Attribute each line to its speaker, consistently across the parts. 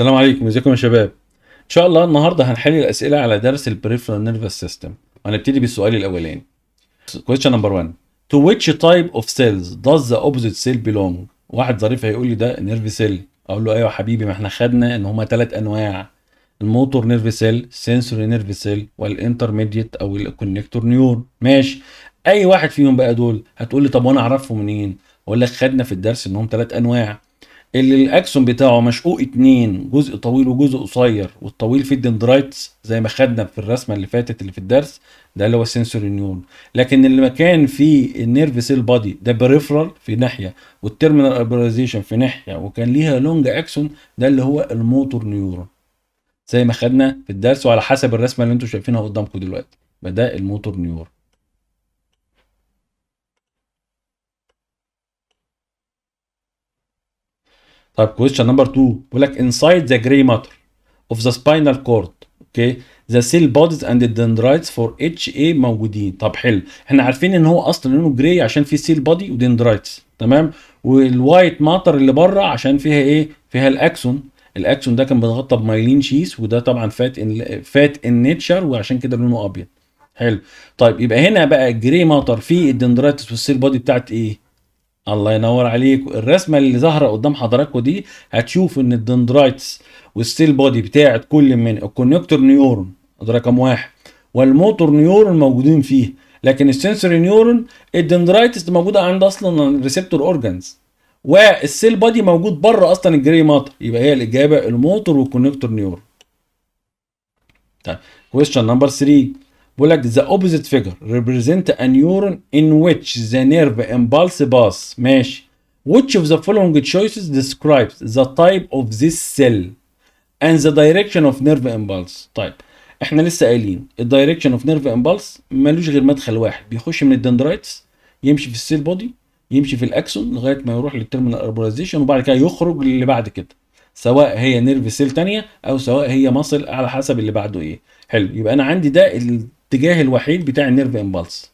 Speaker 1: السلام عليكم ازيكم يا شباب ان شاء الله النهارده هنحل الاسئله على درس البريفرال نيرفس سيستم هنبتدي بالسؤال الاولاني كويستشن نمبر 1 to which type of cells does the opposite cell belong واحد ظريف هيقول لي ده نيرف سيل اقول له ايوه يا حبيبي ما احنا خدنا ان هما ثلاث انواع الموتور نيرف سيل سنسوري نيرف سيل والانترميديت او الكونكتور نيور ماشي اي واحد فيهم بقى دول هتقول لي طب وانا اعرفهم منين اقول لك خدنا في الدرس انهم ثلاث انواع اللي الاكسون بتاعه مشقوق اتنين جزء طويل وجزء قصير والطويل في الدندرايتس زي ما خدنا في الرسمه اللي فاتت اللي في الدرس ده اللي هو السنسوري نيون لكن اللي مكان فيه النيرف سيل بادي ده بريفرال في ناحيه والترمينال ابرايزيشن في ناحيه وكان ليها لونج اكسون ده اللي هو الموتور نيورون زي ما خدنا في الدرس وعلى حسب الرسمه اللي انتم شايفينها قدامكم دلوقتي يبقى ده الموتور نيورون طيب كويشن نمبر 2 بيقول لك انسايد ذا جري ماتر اوف ذا سباينال كورد اوكي ذا سيل بوديز اند الدندرايتس فور اتش اي موجودين طب حلو احنا عارفين ان هو اصلا لونه جراي عشان فيه سيل بودي ودندرايتس تمام والوايت ماتر اللي بره عشان فيها ايه فيها الاكسون الاكسون ده كان بيتغطى بمايلين شيس وده طبعا فات ان فات ان نيتشر وعشان كده لونه ابيض حلو طيب يبقى هنا بقى الجري ماتر فيه الدندرايتس والسيل بودي بتاعت ايه الله ينور عليك الرسمه اللي ظاهره قدام حضراتكم دي هتشوف ان الدندرايتس والستيل بودي بتاعه كل من الكونيكتور نيورون ده رقم واحد والموتور نيورون موجودين فيه لكن السنسوري نيورون الدندرايتس موجوده عند اصلا الريسبتور اورجانز والسيل بودي موجود بره اصلا الجري ماتر يبقى هي الاجابه الموتور والكونكتور نيورون طيب كويستشن نمبر 3 بيقول لك the opposite figure represent a neuron in which the nerve impulse pass ماشي which of the following choices describes the type of this cell and the direction of nerve impulse طيب احنا لسه قايلين الدايركشن اوف نيرف امبلس ملوش غير مدخل واحد بيخش من الدندرايتس يمشي في السيل بودي يمشي في الاكسون لغايه ما يروح للترمينال اربولايزيشن وبعد كده يخرج للي بعد كده سواء هي نيرف سيل ثانيه او سواء هي مصل على حسب اللي بعده ايه حلو يبقى انا عندي ده الاتجاه الوحيد بتاع النيرف امبلس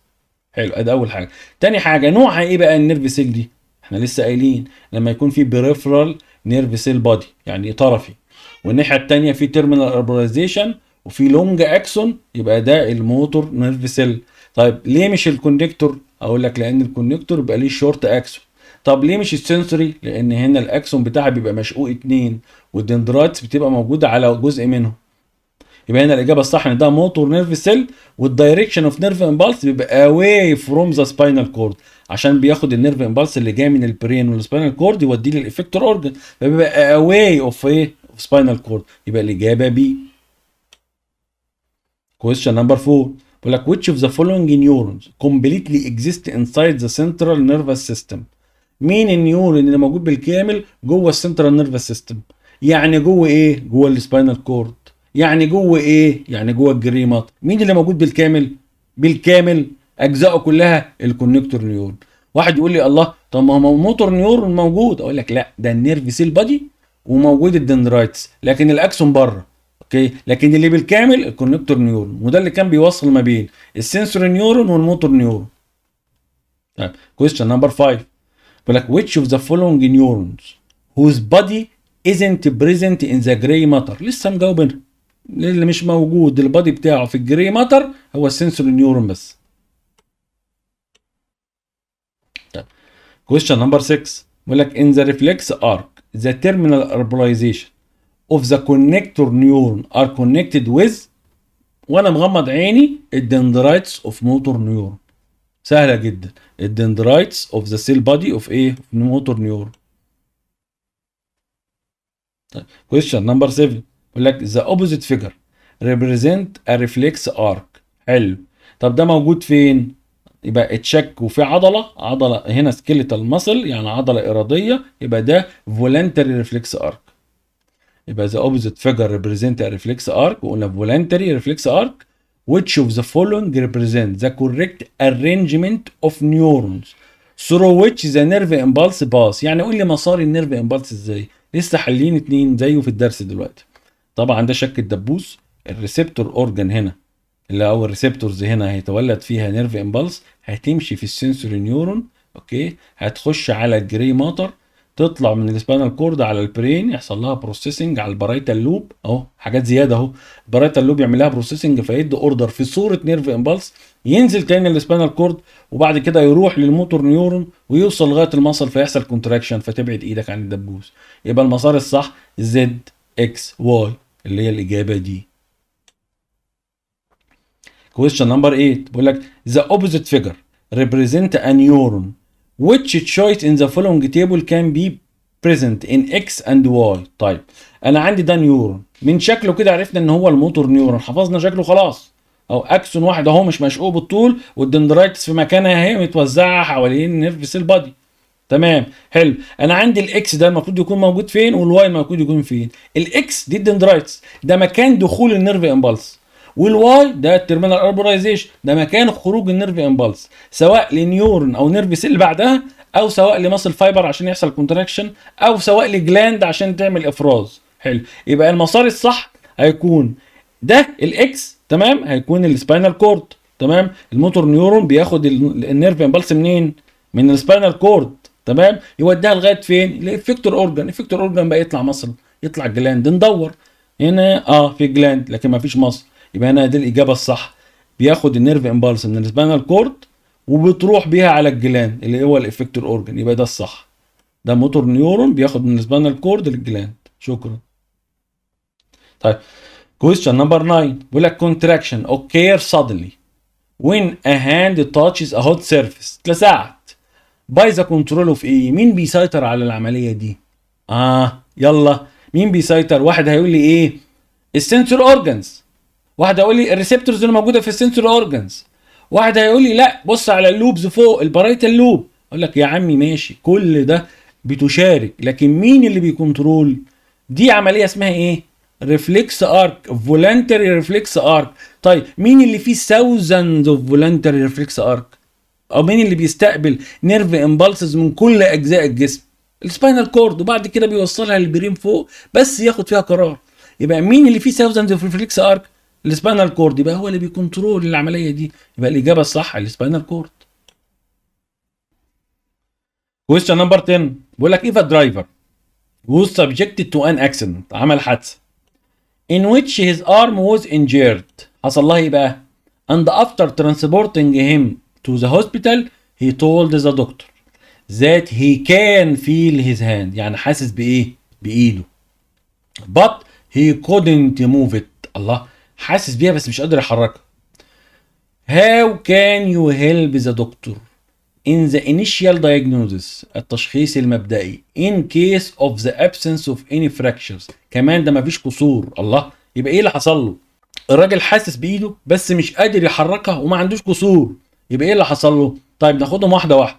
Speaker 1: حلو ادي اول حاجه تاني حاجه نوعها ايه بقى النيرف سيل دي احنا لسه قايلين لما يكون في بريفرال نيرف سيل بادي يعني طرفي والناحيه الثانيه في تيرمينال اربرايزيشن وفي لونج اكسون يبقى ده الموتور نيرف سيل طيب ليه مش الكونكتور اقول لك لان الكونكتور بيبقى ليه شورت اكسون طب ليه مش السنسوري لان هنا الاكسون بتاعها بيبقى مشقوق اتنين والدندرايتس بتبقى موجوده على جزء منهم يبقى هنا الاجابه الصح ان ده موتور نيرف سيل والدايركشن اوف نيرف امبالس بيبقى اواي فروم ذا سباينال كورد عشان بياخد النيرف امبالس اللي جاي من البرين والسباينال كورد يوديه للافكتور اورجن فبيبقى اواي اوف ايه اوف سباينال كورد يبقى الاجابه بي كويستشن نمبر 4 بيقول لك which of the following neurons completely exist inside the central nervous system مين النيورون اللي موجود بالكامل جوه السنترال نيرفس سيستم يعني جوه ايه جوه السباينال كورد يعني جوه ايه يعني جوه الجري مطر مين اللي موجود بالكامل بالكامل اجزائه كلها الكونكتور نيورون واحد يقول لي الله طب ما هو موتور نيورون موجود اقول لك لا ده النيرف سيل بادي وموجود الدندرايتس لكن الاكسون بره اوكي لكن اللي بالكامل الكونكتور نيورون وده اللي كان بيوصل ما بين السنسور نيورون والموتور نيورون طيب كويستشن نمبر 5 بيقول لك ويتش اوف ذا فولوينج نيورونز whose body ازنت بريزنت ان ذا جراي ماتر لسه مجاوبينها اللي مش موجود البادي بتاعه في الجري ماتر هو السنسور نيورون بس طيب كويشن نمبر 6 بيقول لك ان ذا ريفلكس ارك ذا تيرمينال اربلايزيشن اوف ذا كونكتور نيورون ار كونكتد ويز وانا مغمض عيني الدندرايتس اوف موتور نيورون سهله جدا الدندرايتس اوف ذا سيل بادي اوف ايه موتور نيورون طيب كويشن نمبر 7 يقول لك ذا اوبوزيت فيجر ريبريزنت ا ريفلكس ارك حلو طب ده موجود فين؟ يبقى اتشك وفي عضله عضله هنا سكيليتال ماسل يعني عضله اراديه يبقى ده فولنتري ريفلكس ارك يبقى ذا اوبوزيت فيجر ريبريزنت ا ريفلكس ارك وقلنا فولنتري ريفلكس ارك which of the following represent the correct arrangement of neurons through which the nerve impulse pass يعني قول لي مسار النيرف امبالس ازاي لسه حلين اتنين زيه في الدرس دلوقتي طبعا ده شك الدبوس الريسبتور اورجن هنا اللي هو الريسبتورز هنا هيتولد فيها نيرف امبلس هتمشي في السنسوري نيورون اوكي هتخش على الجري ماتر تطلع من السبانال كورد على البرين يحصل لها بروسيسنج على البرايتال لوب اهو حاجات زياده اهو البرايتال لوب يعمل لها بروسيسنج فيدي اوردر في صوره نيرف امبلس ينزل تاني للسبانال كورد وبعد كده يروح للموتور نيورون ويوصل لغايه المصل فيحصل كونتراكشن فتبعد ايدك عن الدبوس يبقى المسار الصح زد اكس واي اللي هي الاجابه دي question number 8 بيقول لك the opposite figure represent a neuron which choice in the following table can be present in x and y طيب انا عندي ده نيورون من شكله كده عرفنا ان هو الموتور نيورون حفظنا شكله خلاص او اكسون واحد اهو مش مشقوق بالطول والدندرايتس في مكانها اهي متوزعه حوالين نيرفس البادي تمام حلو انا عندي الاكس ده المفروض يكون موجود فين والواي المفروض يكون فين الاكس دي الدندرايتس ده مكان دخول النيرف امبلس والواي ده الترمينال اربورايزيشن ده مكان خروج النيرف امبلس سواء لنيورن او نيرف سيل بعدها او سواء لمصل فايبر عشان يحصل كونتراكشن او سواء لجلاند عشان تعمل افراز حلو يبقى المسار الصح هيكون ده الاكس تمام هيكون السباينال كورد تمام الموتور نيورون بياخد النيرف امبلس منين من السباينال كورد تمام يوديها لغايه فين الافكتور اورجان الافكتور اورجان بقى يطلع مصل يطلع جلاند ندور هنا اه في جلاند لكن ما فيش مصل يبقى هنا دي الاجابه الصح بياخد النيرف امبالس من السبانال كورد وبتروح بيها على الجلاند اللي هو الافكتور اورجن يبقى ده الصح ده موتور نيورون بياخد من السبانال كورد للجلاند شكرا طيب كويستشن نمبر 9 بيقول لك كونتراكشن occur suddenly وين a hand touches a hot surface اتلسعت ذا كنترول اوف ايه مين بيسيطر على العمليه دي اه يلا مين بيسيطر واحد هيقول لي ايه السنسور اورجانز واحد هيقول لي الريسبتورز اللي موجوده في السنسور اورجانز واحد هيقول لي لا بص على اللوبز فوق البرايتال لوب اقول لك يا عمي ماشي كل ده بتشارك لكن مين اللي بيكنترول دي عمليه اسمها ايه ريفلكس ارك فولنتري ريفلكس ارك طيب مين اللي فيه ثاوزند اوف فولنتري ريفلكس ارك او مين اللي بيستقبل نيرف امبالسز من كل اجزاء الجسم السباينال كورد وبعد كده بيوصلها للبرين فوق بس ياخد فيها قرار يبقى مين اللي فيه ساوزند ريفلكس ارك السباينال كورد يبقى هو اللي بيكنترول العمليه دي يبقى الاجابه الصح السباينال كورد كويستشن نمبر 10 بيقول لك if درايفر driver was subjected to an accident عمل حادثه in which his arm was injured حصل لها ايه بقى and after transporting him to the hospital he told the doctor that he can feel his hand يعني حاسس بايه بايده but he couldn't move it الله حاسس بيها بس مش قادر يحركها how can you help the doctor in the initial diagnosis التشخيص المبدئي in case of the absence of any fractures كمان ده مفيش كسور الله يبقى ايه اللي حصل له الراجل حاسس بايده بس مش قادر يحركها وما عندوش كسور يبقى ايه اللي حصل له؟ طيب ناخدهم واحده واحده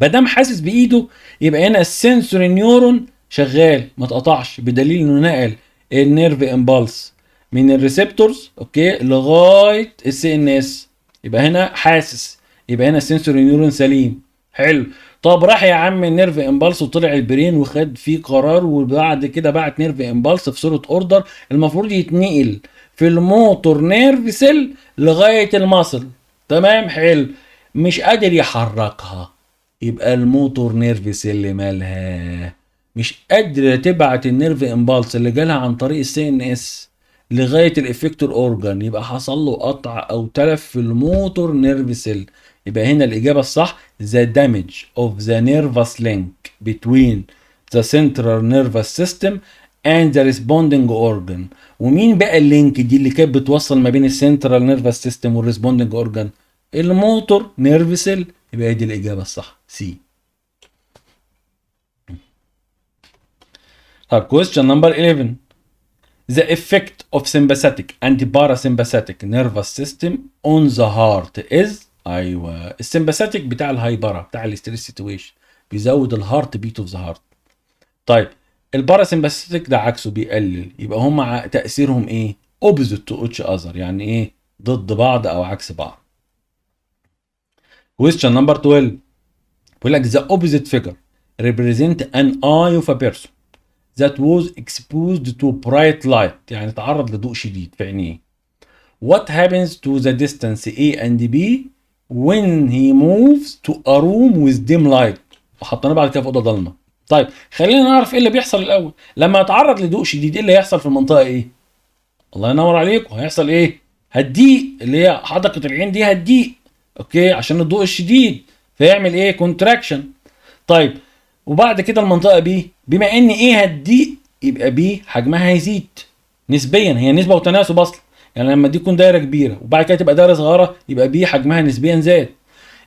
Speaker 1: ما دام حاسس بايده يبقى هنا السنسوري نيورون شغال ما اتقطعش بدليل انه نقل النيرف امبالس من الريسبتورز اوكي لغايه السي ان اس يبقى هنا حاسس يبقى هنا السنسوري نيورون سليم حلو طب راح يا عم النيرف امبالس وطلع البرين وخد فيه قرار وبعد كده بعت نيرف امبالس في صوره اوردر المفروض يتنقل في الموتور نيرف سيل لغايه الماسل تمام حلو مش قادر يحركها يبقى الموتور نيرفس اللي مالها مش قادرة تبعت النيرف امبالس اللي جالها عن طريق السي ان اس لغاية الافكتور اورجان يبقى حصل له قطع او تلف في الموتور نيرف سيل يبقى هنا الاجابة الصح the damage of the nervous link between the central nervous system and the responding organ ومين بقى اللينك دي اللي كانت بتوصل ما بين السنترال نيرفس سيستم والريسبوندنج اورجان الموتور نيرف سيل يبقى دي الاجابه الصح سي طب question number 11 The effect of sympathetic and parasympathetic nervous system on the heart is ايوه السمباثيك بتاع الهايبره بتاع الاستريس سيتويشن بيزود الهارت بيت اوف ذا هارت طيب الباراسمباثيك ده عكسه بيقلل يبقى هم تاثيرهم ايه اوبزيت تو اتش اذر يعني ايه ضد بعض او عكس بعض question number 12 بيقول لك the opposite figure represent an eye of a person that was exposed to bright light يعني تعرض لضوء شديد في عينيه what happens to the distance A and B when he moves to a room with dim light وحطيناه بعد كده في اوضه ضلمه طيب خلينا نعرف ايه اللي بيحصل الاول لما اتعرض لضوء شديد ايه اللي هيحصل في المنطقه ايه الله ينور عليكم هيحصل ايه هتضيق اللي هي حدقه العين دي هتضيق اوكي عشان الضوء الشديد فيعمل ايه كونتراكشن طيب وبعد كده المنطقه بي بما ان ايه هتضيق يبقى بي حجمها هيزيد نسبيا هي نسبه وتناسب اصلا يعني لما دي تكون دايره كبيره وبعد كده تبقى دايره صغيره يبقى بي حجمها نسبيا زاد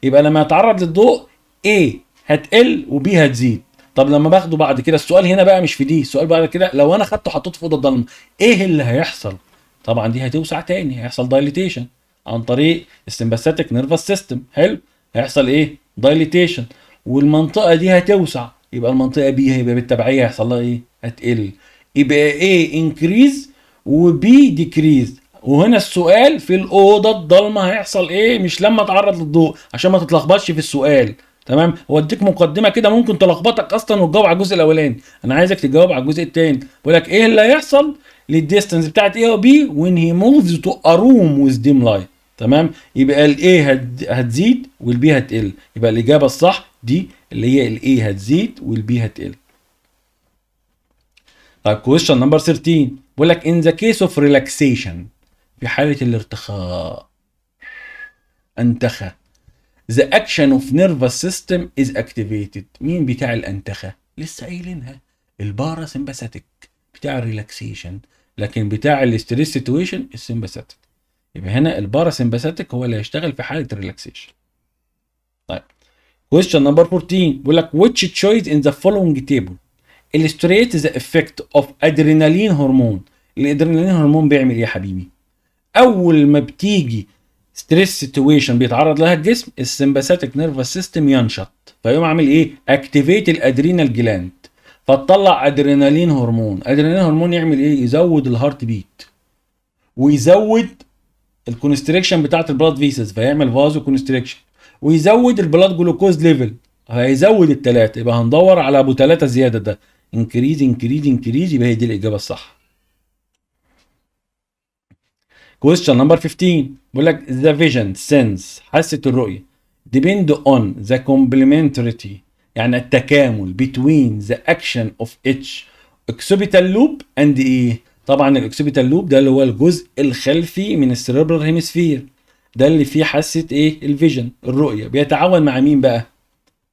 Speaker 1: يبقى لما يتعرض للضوء ايه هتقل وبي هتزيد طب لما باخده بعد كده السؤال هنا بقى مش في دي السؤال بعد كده لو انا خدته حطيته في اوضه ضلمه ايه اللي هيحصل طبعا دي هتوسع تاني هيحصل دايليتيشن عن طريق السمباثيك نيرفس سيستم حلو هيحصل ايه دايليتيشن والمنطقه دي هتوسع يبقى المنطقه بي هيبقى بالتبعيه هيحصل لها ايه هتقل يبقى ايه انكريز وبي ديكريز وهنا السؤال في الاوضه الضلمه هيحصل ايه مش لما اتعرض للضوء عشان ما تتلخبطش في السؤال تمام اديك مقدمه كده ممكن تلخبطك اصلا وتجاوب على الجزء الاولاني انا عايزك تجاوب على الجزء الثاني بيقول لك ايه اللي هيحصل للديستانس بتاعت اي وبي وين هي موفز تو اروم ويز ديم لايت تمام يبقى الاي هتزيد والبي هتقل يبقى الاجابه الصح دي اللي هي الاي هتزيد والبي هتقل طيب كويشن نمبر 13 بيقول لك ان ذا كيس اوف ريلاكسيشن في حاله الارتخاء انتخى The action of nervous system is activated مين بتاع الأنتخة؟ لسه قايلينها البارا سمباثيك بتاع الريلاكسيشن لكن بتاع الاستريس سيتويشن السمباثيك يبقى هنا البارا سمباثيك هو اللي هيشتغل في حالة الريلاكسيشن طيب question number 14 بيقول لك which choice in the following table illustrate the effect of adrenaline hormone الادرينالين هرمون بيعمل ايه يا حبيبي؟ اول ما بتيجي ستريس سيتويشن بيتعرض لها الجسم السمباثيك نيرفس سيستم ينشط فيقوم عامل ايه اكتيفيت الادرينال جلاند فتطلع ادرينالين هرمون ادرينالين هرمون يعمل ايه يزود الهارت بيت ويزود الكونستريكشن بتاعه البلاد فيسز فيعمل فازو كونستريكشن ويزود البلاد جلوكوز ليفل هيزود الثلاثه يبقى هندور على ابو ثلاثه زياده ده انكريز انكريز انكريز يبقى هي دي الاجابه الصح question number 15 بيقول لك the vision sense حاسه الرؤيه depend on the complementarity يعني التكامل between the action of each occipital loop and ايه طبعا الاكسبيتال لوب ده اللي هو الجزء الخلفي من السيربرال هيمسفير ده اللي فيه حاسه ايه الفيجن الرؤيه بيتعاون مع مين بقى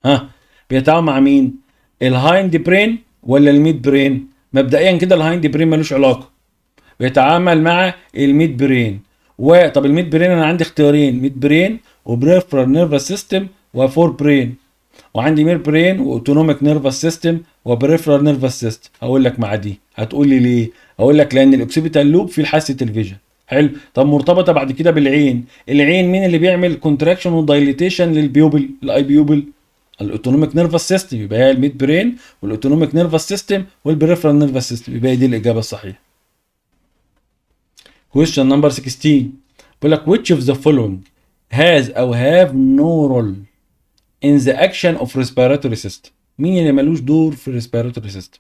Speaker 1: ها بيتعاون مع مين الهايند برين ولا الميد برين مبدئيا كده الهايند برين ملوش علاقه بيتعامل مع الميد برين وطب الميد برين انا عندي اختيارين ميد برين وبريفرال نيرفس سيستم وفور برين وعندي مير برين واوتونوميك نيرفس سيستم وبريفرال نيرفس سيستم هقول لك مع دي هتقول لي ليه هقول لك لان الاوكسيبيتال لوب فيه حاسه الفيجن حلو طب مرتبطه بعد كده بالعين العين مين اللي بيعمل كونتراكشن ودايليتيشن للبيوبل الاي بيوبل الاوتونوميك نيرفس سيستم يبقى هي الميد برين والاوتونوميك نيرفس سيستم والبريفرال نيرفس سيستم يبقى دي الاجابه الصحيحه question number 16 بيقول لك which of the following has or have no role in the action of respiratory system مين اللي ملوش دور في respiratory system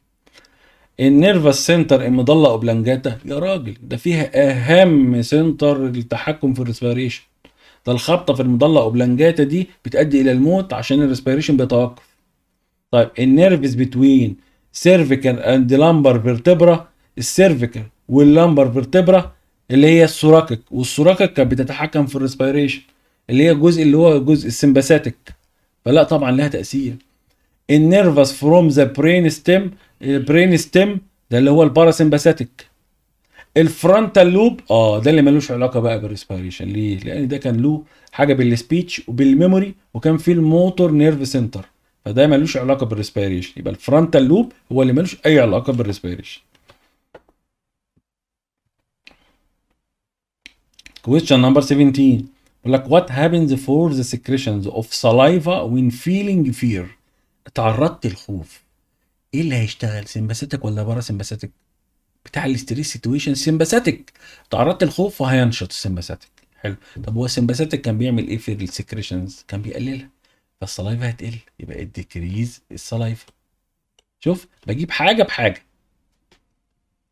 Speaker 1: النيرفس سنتر المضله اوبلانجاتا يا راجل ده فيها اهم سنتر للتحكم في الريسبيريشن ده الخبطه في المضله اوبلانجاتا دي بتؤدي الى الموت عشان الريسبيريشن بيتوقف طيب النيرفس بتوين سيرفيكال اند لامبر فيرتبرا السيرفيكال واللامبر فيرتبرا اللي هي السوراكك والسوراكك كانت بتتحكم في الريسبيريشن اللي هي الجزء اللي هو جزء السمباثيك فلا طبعا لها تاثير النيرفس فروم ذا برين ستيم البرين ستيم ده اللي هو الباراسمباثيك الفرونتال لوب اه ده اللي ملوش علاقه بقى بالريسبيريشن ليه لان ده كان له حاجه بالسبيتش وبالميموري وكان فيه الموتور نيرف سنتر فده ملوش علاقه بالريسبيريشن يبقى الفرونتال لوب هو اللي ملوش اي علاقه بالريسبيريشن Question number 17 بيقول لك what happens for the secretions of saliva when feeling fear اتعرضت للخوف ايه اللي هيشتغل سمباثيتك ولا برا سمباثيتك بتاع الاستريس سيتويشن سمباثيتك تعرضت للخوف وهينشط السمباثيتك حلو طب هو السمباثيتك كان بيعمل ايه في السكريشنز كان بيقللها فالسلايفا هتقل يبقى الديكريز السلايفا شوف بجيب حاجه بحاجه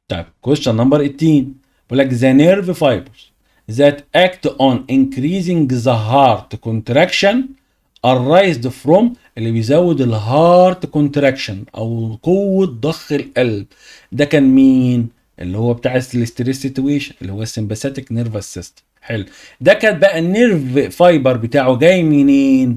Speaker 1: طيب كويشن نمبر 18 بيقول لك ذا نيرف فايبرز that act on increasing the heart contraction arised from اللي بيزود الهارت كونتراكشن او قوه ضخ القلب ده كان مين اللي هو بتاع الستريس سيتويشن اللي هو السمباثيك نيرفس سيستم حلو ده كان بقى النيرف فايبر بتاعه جاي منين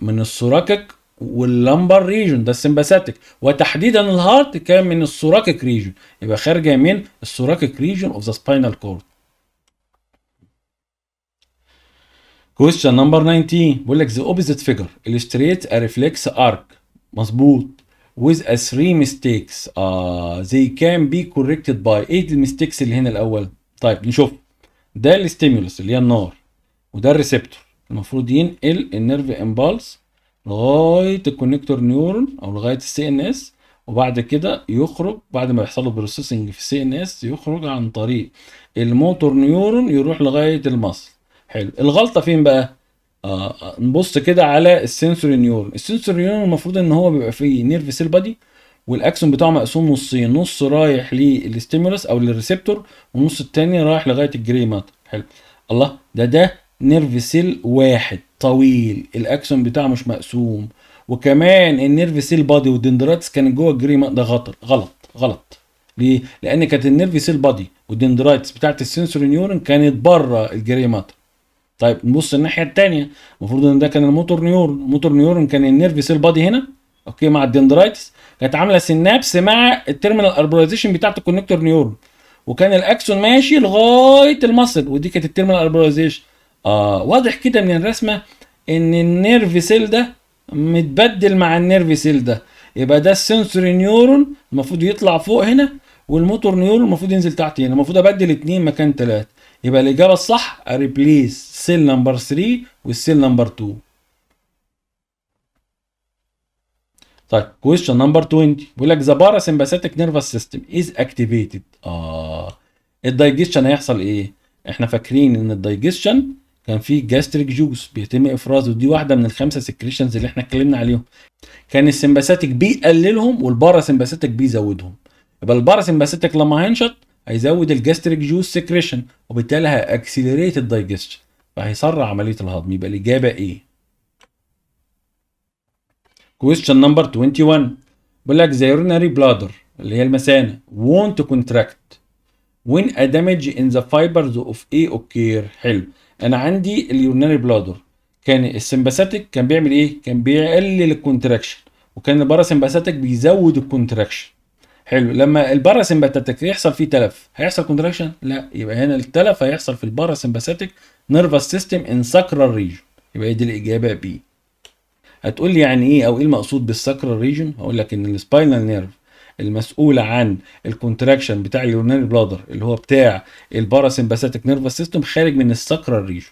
Speaker 1: من السوراكيك واللمبر ريجون ده السمباثيك وتحديدا الهارت كان من السوراكيك ريجون يبقى خارجه من السوراكيك ريجون اوف ذا سباينال كورد question number 19 بيقول لك the opposite figure illustrates a reflex arc مظبوط with a three mistakes آه uh, they can be corrected by ايه الميستيكس اللي هنا الاول طيب نشوف ده الستيمولس اللي هي النار وده الريسبتور المفروض ينقل النيرف امبالس لغايه الكونكتور نيورون او لغايه السي ان اس وبعد كده يخرج بعد ما يحصل له بروسيسنج في السي ان اس يخرج عن طريق الموتور نيورون يروح لغايه المصل حلو الغلطه فين بقى آه،, آه نبص كده على السنسوري نيورون السنسوري نيورون المفروض ان هو بيبقى فيه نيرف سيل بادي والاكسون بتاعه مقسوم نصين نص رايح للاستيمولس او للريسبتور والنص التاني رايح لغايه الجري مات حلو الله ده ده نيرف سيل واحد طويل الاكسون بتاعه مش مقسوم وكمان النيرف سيل بادي والدندراتس كانت جوه الجري مات ده غلط غلط غلط ليه؟ لان كانت النيرف سيل بادي والدندرايتس بتاعت السنسوري نيورون كانت بره الجري ماتر طيب نبص الناحيه الثانيه المفروض ان ده كان الموتور نيورون الموتور نيورون كان النيرف سيل بادي هنا اوكي مع الدندرايتس كانت عامله سينابس مع التيرمينال اربولايزيشن بتاعه الكونكتور نيورون وكان الاكسون ماشي لغايه المصل ودي كانت التيرمينال اربولايزيشن اه واضح كده من الرسمه ان النيرف سيل ده متبدل مع النيرف سيل ده يبقى ده السنسوري نيورون المفروض يطلع فوق هنا والموتور نيورون المفروض ينزل تحت هنا المفروض ابدل اثنين مكان ثلاثه يبقى الاجابه الصح ريبليس السيل نمبر 3 والسيل نمبر 2 طيب كويشن نمبر 20 بيقول لك ذا بارا نيرفس سيستم از اكتيفيتد اه الدايجستشن هيحصل ايه؟ احنا فاكرين ان الدايجستشن كان في جاستريك جوس بيتم افرازه دي واحده من الخمسه سكريشنز اللي احنا اتكلمنا عليهم كان السمباثيتك بيقللهم والباراسمباثيتك بيزودهم يبقى الباراسمباثيتك لما هينشط هيزود الجاستريك جوس سكريشن وبالتالي هيأكسلريت الدايجستشن فهيسرع عمليه الهضم يبقى الاجابه ايه question number 21 بيقول لك the urinary bladder اللي هي المثانه won't contract when a damage in the fibers of a occur حلو انا عندي اليورناري بلادر كان السمباثيك كان بيعمل ايه كان بيقلل الكونتراكشن وكان الباراسمباثيك بيزود الكونتراكشن حلو لما الباراسمباثيك يحصل فيه تلف هيحصل كونتراكشن لا يبقى هنا التلف هيحصل في الباراسمباثيك نيرفس سيستم ان ساكرال ريجن يبقى دي الاجابه بي هتقول لي يعني ايه او ايه المقصود بالساكرال ريجن هقول لك ان السباينال نيرف المسؤوله عن الكونتراكشن بتاع اليورناري بلادر اللي هو بتاع الباراسمباثيك نيرفس سيستم خارج من الساكرال ريجن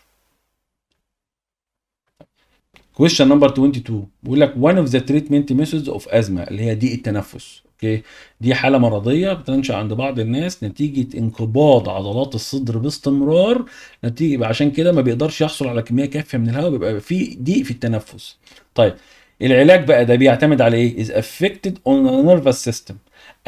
Speaker 1: question number 22 بيقول لك one of the treatment methods of asthma اللي هي ضيق التنفس اوكي دي حاله مرضيه بتنشا عند بعض الناس نتيجه انقباض عضلات الصدر باستمرار نتيجه عشان كده ما بيقدرش يحصل على كميه كافيه من الهواء بيبقى في ضيق في التنفس طيب العلاج بقى ده بيعتمد على ايه is affected on the nervous system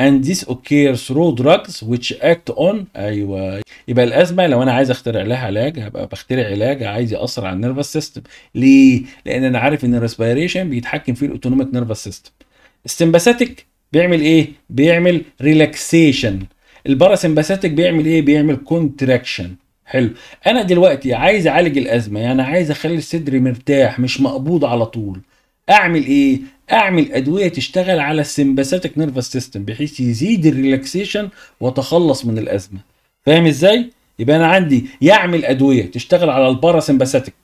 Speaker 1: and this occurs through drugs which act on ايوه يبقى الازمه لو انا عايز اخترع لها علاج هبقى بخترع علاج عايز ياثر على النيرفس سيستم ليه لان انا عارف ان الريسبيريشن بيتحكم فيه الاوتونوميك نيرفس سيستم السمباثيك بيعمل ايه بيعمل ريلاكسيشن الباراسمباثيك بيعمل ايه بيعمل كونتراكشن حلو انا دلوقتي عايز اعالج الازمه يعني عايز اخلي الصدر مرتاح مش مقبوض على طول اعمل ايه اعمل ادويه تشتغل على السمباثيك نيرفس سيستم بحيث يزيد الريلاكسيشن واتخلص من الازمه فاهم ازاي يبقى انا عندي يعمل ادويه تشتغل على الباراسمباثيك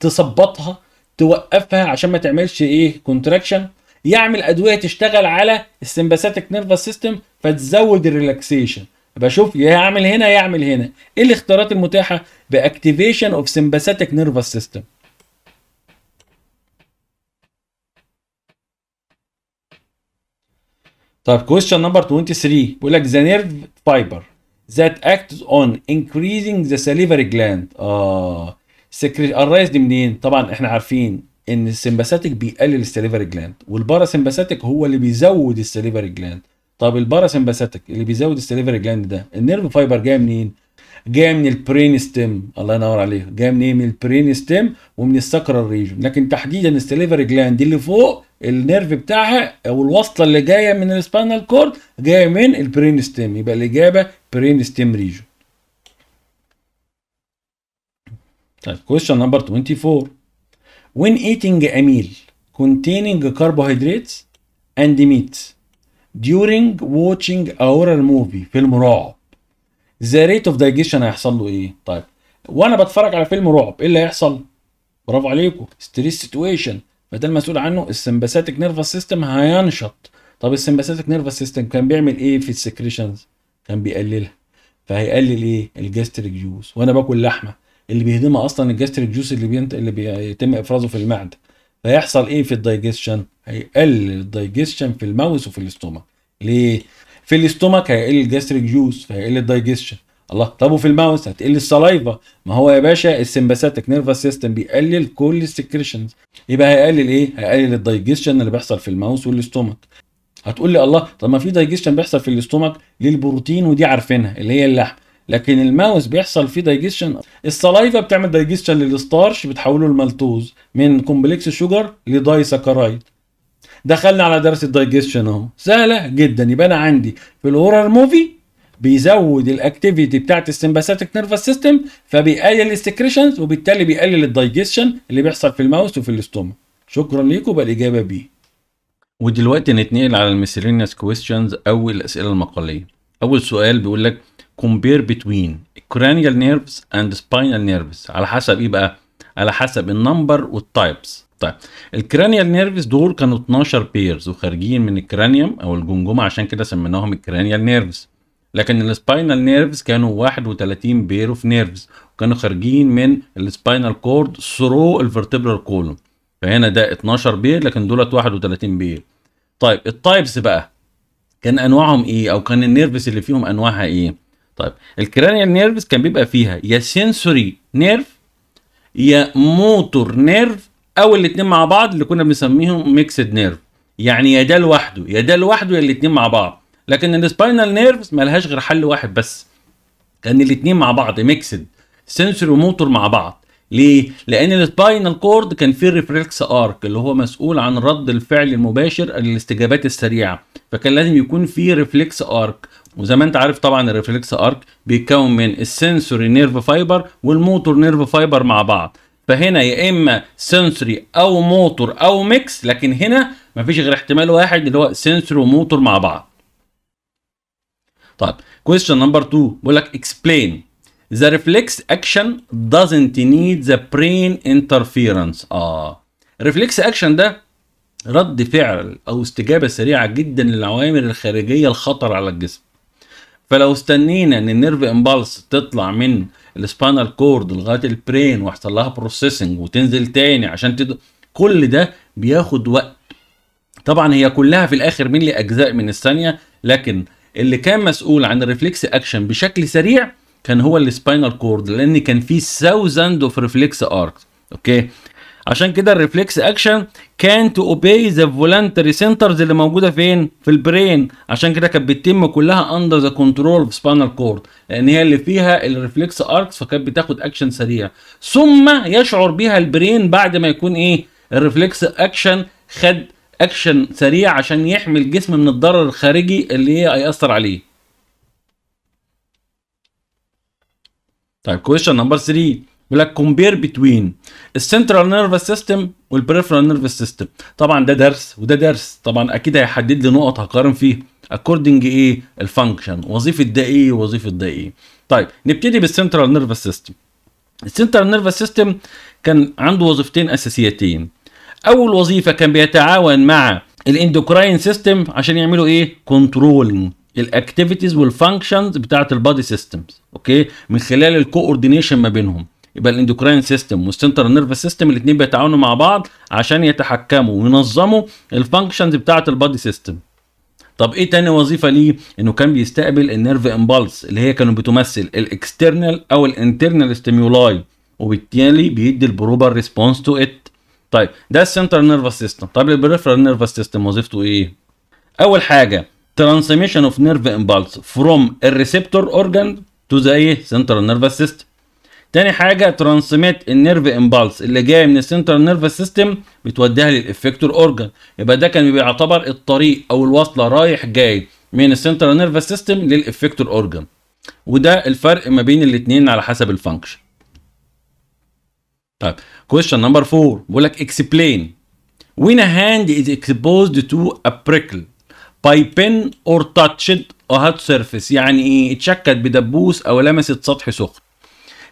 Speaker 1: تثبطها توقفها عشان ما تعملش ايه كونتراكشن يعمل ادويه تشتغل على السمباثيتك نيرفس سيستم فتزود الريلاكسيشن ابقى شوف يعمل هنا يعمل هنا ايه الاختيارات المتاحه باكتيفيشن اوف سمباثيتك نيرفس سيستم طيب كويستشن نمبر 23 بيقول لك the nerve fiber that acts on increasing the salivary gland اه سكريت الرايز دي منين؟ طبعا احنا عارفين ان السمباثيك بيقلل السليفري جلاند والباراسمباثيك هو اللي بيزود السليفري جلاند طب الباراسمباثيك اللي بيزود السليفري جلاند ده النيرف فايبر جاي منين جايه من البرين ستيم الله ينور عليك جايه من ايه من ستيم ومن السكرال ريجن لكن تحديدا السليفري جلاند اللي فوق النيرف بتاعها او الوصله اللي جايه من السبانال كورد جايه من البرين ستيم يبقى الاجابه برين ستيم ريجن طيب كويشن نمبر 24 when eating a meal containing carbohydrates and meat during watching a horror movie فيلم رعب the rate of digestion هيحصل له ايه طيب وانا بتفرج على فيلم رعب ايه اللي هيحصل برافو عليكم ستريس سيتويشن فده المسؤول عنه السمباثيك نيرفس سيستم هينشط طب السمباثيك نيرفس سيستم كان بيعمل ايه في السكريشنز كان بيقللها فهيقلل ايه الجاستريك جوس وانا باكل لحمه اللي بيهضمها اصلا الجاستريك جوس اللي بينت... اللي بيتم افرازه في المعده فيحصل ايه في الدايجستشن هيقلل الدايجستشن في الماوس وفي الاستومك ليه في الاستومك هيقل الجاستريك جوس فهيقل الدايجستشن الله طب وفي الماوس هتقل الصلايفا ما هو يا باشا السمباثيك نيرفس سيستم بيقلل كل السكريشنز يبقى هيقلل ايه هيقلل الدايجستشن اللي بيحصل في الماوس والاستومك هتقول لي الله طب ما في دايجستشن بيحصل في الاستومك للبروتين ودي عارفينها اللي هي اللحم لكن الماوس بيحصل فيه دايجيشن السلايفا بتعمل دايجيشن للستارش بتحوله لمالتوز من كومبلكس شوجر لدايساكرايد دخلنا على درس الدايجيشن اهو سهله جدا يبقى انا عندي في الاورال موفي بيزود الاكتيفيتي بتاعت السمباثيتك نيرفس سيستم فبيقلل السكريشنز وبالتالي بيقلل الدايجيشن اللي بيحصل في الماوس وفي الاستومك شكرا ليكم بقى الاجابه بي ودلوقتي نتنقل على الميسيلينيس كويستشنز او الاسئله المقاليه اول سؤال بيقول لك compare between cranial nerves and spinal nerves على حسب ايه بقى؟ على حسب النمبر والتايبس طيب الكرانيال نيرفز دول كانوا 12 بيرز وخارجين من الكرانيوم او الجمجمه عشان كده سميناهم الكرانيال نيرفز لكن السباينال نيرفز كانوا 31 بير اوف نيرفز وكانوا خارجين من السباينال كورد ثرو الفرتبرال كولوم فهنا ده 12 بير لكن دولت 31 بير طيب التايبس بقى كان انواعهم ايه او كان النيرفز اللي فيهم انواعها ايه طيب الكرانيال نيرفز كان بيبقى فيها يا سنسوري نيرف يا موتور نيرف او الاثنين مع بعض اللي كنا بنسميهم ميكسد نيرف يعني يا ده لوحده يا ده لوحده يا الاثنين مع بعض لكن السباينال نيرفز مالهاش غير حل واحد بس كان الاثنين مع بعض ميكسد سنسوري وموتور مع بعض ليه؟ لأن السباينال كورد كان فيه الريفلكس ارك اللي هو مسؤول عن رد الفعل المباشر للاستجابات السريعة، فكان لازم يكون فيه ريفلكس ارك، وزي ما انت عارف طبعا الريفلكس ارك بيتكون من السنسوري نيرف فايبر والموتور نيرف فايبر مع بعض فهنا يا اما سنسوري او موتور او ميكس لكن هنا مفيش غير احتمال واحد اللي هو سنسوري وموتور مع بعض طيب كويستشن نمبر 2 بيقول لك اكسبلين ذا ريفلكس اكشن doesn't نيد ذا برين انترفيرنس اه ريفلكس اكشن ده رد فعل او استجابه سريعه جدا للعوامل الخارجيه الخطر على الجسم فلو استنينا ان النيرف امبالس تطلع من السبانال كورد لغايه البرين ويحصل لها بروسيسنج وتنزل تاني عشان تد... كل ده بياخد وقت طبعا هي كلها في الاخر لي اجزاء من الثانيه لكن اللي كان مسؤول عن الريفلكس اكشن بشكل سريع كان هو السباينال كورد لان كان في ثاوزند اوف ريفلكس اركس اوكي عشان كده الريفلكس اكشن كان تو اوبي ذا فولنتري سنترز اللي موجوده فين في البرين عشان كده كانت بتتم كلها اندر ذا كنترول في سبانال كورد لان هي اللي فيها الريفلكس اركس فكانت بتاخد اكشن سريع ثم يشعر بيها البرين بعد ما يكون ايه الريفلكس اكشن خد اكشن سريع عشان يحمي الجسم من الضرر الخارجي اللي هيأثر عليه طيب كويشن نمبر 3 بيقول لك كومبير بتوين السنترال نيرفس سيستم والبريفرال نيرفس سيستم طبعا ده درس وده درس طبعا اكيد هيحدد لي نقط هقارن فيه اكوردنج ايه الفانكشن وظيفه ده ايه وظيفه ده ايه طيب نبتدي بالسنترال نيرفس سيستم السنترال نيرفس سيستم كان عنده وظيفتين اساسيتين اول وظيفه كان بيتعاون مع الاندوكراين سيستم عشان يعملوا ايه كنترول الاكتيفيتيز والفانكشنز بتاعه البادي سيستمز اوكي من خلال الكوردينيشن ما بينهم يبقى الاندوكراين سيستم والسنترال نيرف سيستم الاثنين بيتعاونوا مع بعض عشان يتحكموا وينظموا الفانكشنز بتاعه البادي سيستم طب ايه تاني وظيفه ليه انه كان بيستقبل النيرف امبالس اللي هي كانوا بتمثل الاكسترنال او الانترنال ستيمولاي وبالتالي بيدي البروبر ريسبونس تو ات طيب ده السنترال نيرف سيستم طب البريفرال نيرف سيستم وظيفته ايه اول حاجه ترانسميشن اوف نيرف امبالس فروم الريسبتور اورجان تو ذا ايه سنترال نيرف سيستم تاني حاجه ترانسميت النيرف امبالس اللي جاي من السنترال نيرف سيستم بتوديها للافكتور اورجان يبقى ده كان بيعتبر الطريق او الوصله رايح جاي من السنترال نيرف سيستم للافكتور اورجان وده الفرق ما بين الاثنين على حسب الفانكشن طيب كويشن نمبر 4 بيقول لك اكسبلين when a hand is exposed to a prickle by pin or touched a hot surface يعني ايه اتشكت بدبوس او لمست سطح سخن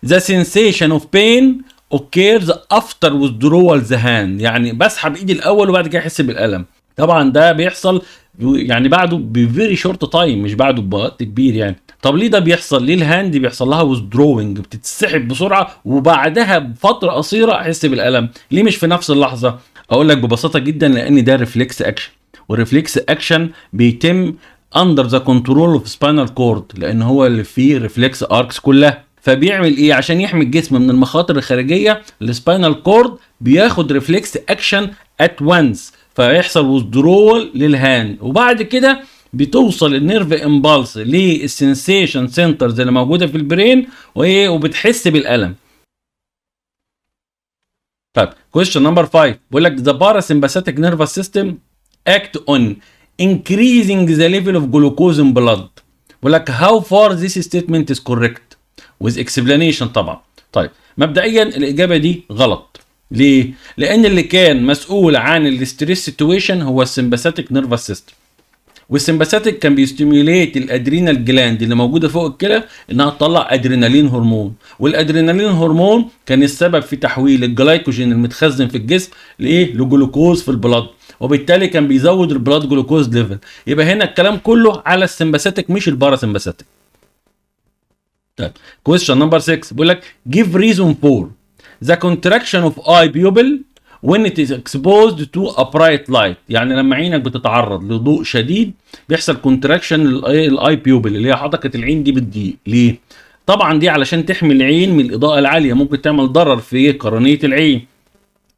Speaker 1: ذا سنسيشن اوف بين اوكيرز افتر withdrawal the hand يعني بسحب ايدي الاول وبعد كده احس بالالم طبعا ده بيحصل يعني بعده بفيري شورت تايم مش بعده بوقت كبير يعني طب ليه ده بيحصل ليه الهاند بيحصل لها withdrawing بتتسحب بسرعه وبعدها بفتره قصيره احس بالالم ليه مش في نفس اللحظه اقول لك ببساطه جدا لان ده ريفلكس اكشن والريفلكس اكشن بيتم اندر ذا كنترول اوف سباينال كورد لان هو اللي فيه ريفلكس اركس كلها فبيعمل ايه عشان يحمي الجسم من المخاطر الخارجيه السباينال كورد بياخد ريفلكس اكشن ات وانس فيحصل وذرول للهاند وبعد كده بتوصل النيرف امبالس للسنسيشن سنترز اللي موجوده في البرين وايه وبتحس بالالم طيب كويشن نمبر 5 بيقول لك ذا باراسمباثيك نيرفس سيستم اكت اون increasing the level of glucose in blood بيقول لك how far this statement is correct with explanation طبعا طيب مبدئيا الاجابه دي غلط ليه لان اللي كان مسؤول عن الاستريس سيتويشن هو السمباثيك نيرفس سيستم والسمباثيك كان بيستيميليت الادرينال جلاند اللي موجوده فوق الكلى انها تطلع ادرينالين هرمون والادرينالين هرمون كان السبب في تحويل الجلايكوجين المتخزن في الجسم لايه لجلوكوز في البلاد وبالتالي كان بيزود البلاد جلوكوز ليفل يبقى هنا الكلام كله على السمباثيك مش الباراسمباثيك طيب question نمبر 6 بيقول لك give reason for the contraction of eye pupil when it is exposed to a bright light يعني لما عينك بتتعرض لضوء شديد بيحصل كونتراكشن للاي بيوبل اللي هي حدقه العين دي بتضيق ليه طبعا دي علشان تحمي العين من الاضاءه العاليه ممكن تعمل ضرر في قرنيه العين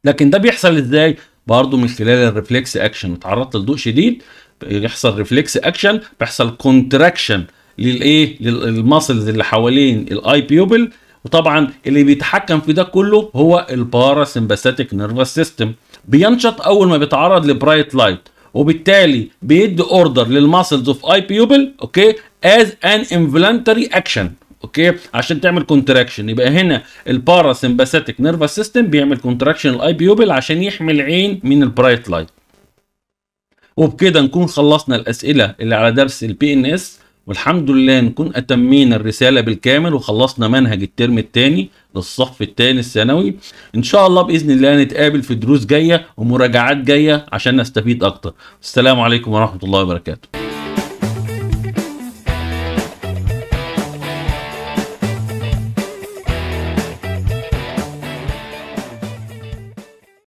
Speaker 1: لكن ده بيحصل ازاي برضه من خلال الريفلكس اكشن اتعرضت لضوء شديد بيحصل ريفلكس اكشن بيحصل كونتراكشن للايه للماسلز اللي حوالين الاي بيوبل وطبعا اللي بيتحكم في ده كله هو الباراسمباثيك نيرفس سيستم بينشط اول ما بيتعرض لبرايت لايت وبالتالي بيدي اوردر للماسلز اوف اي بيوبل اوكي از ان انفلنتري اكشن اوكي عشان تعمل كونتراكشن يبقى هنا الباراسمباثيك نيرفس سيستم بيعمل كونتراكشن الاي بيوبل عشان يحمي العين من البرايت لايت وبكده نكون خلصنا الاسئله اللي على درس البي ان اس والحمد لله نكون أتمينا الرسالة بالكامل وخلصنا منهج الترم الثاني للصف الثاني الثانوي إن شاء الله بإذن الله نتقابل في دروس جاية ومراجعات جاية عشان نستفيد أكتر السلام عليكم ورحمة الله وبركاته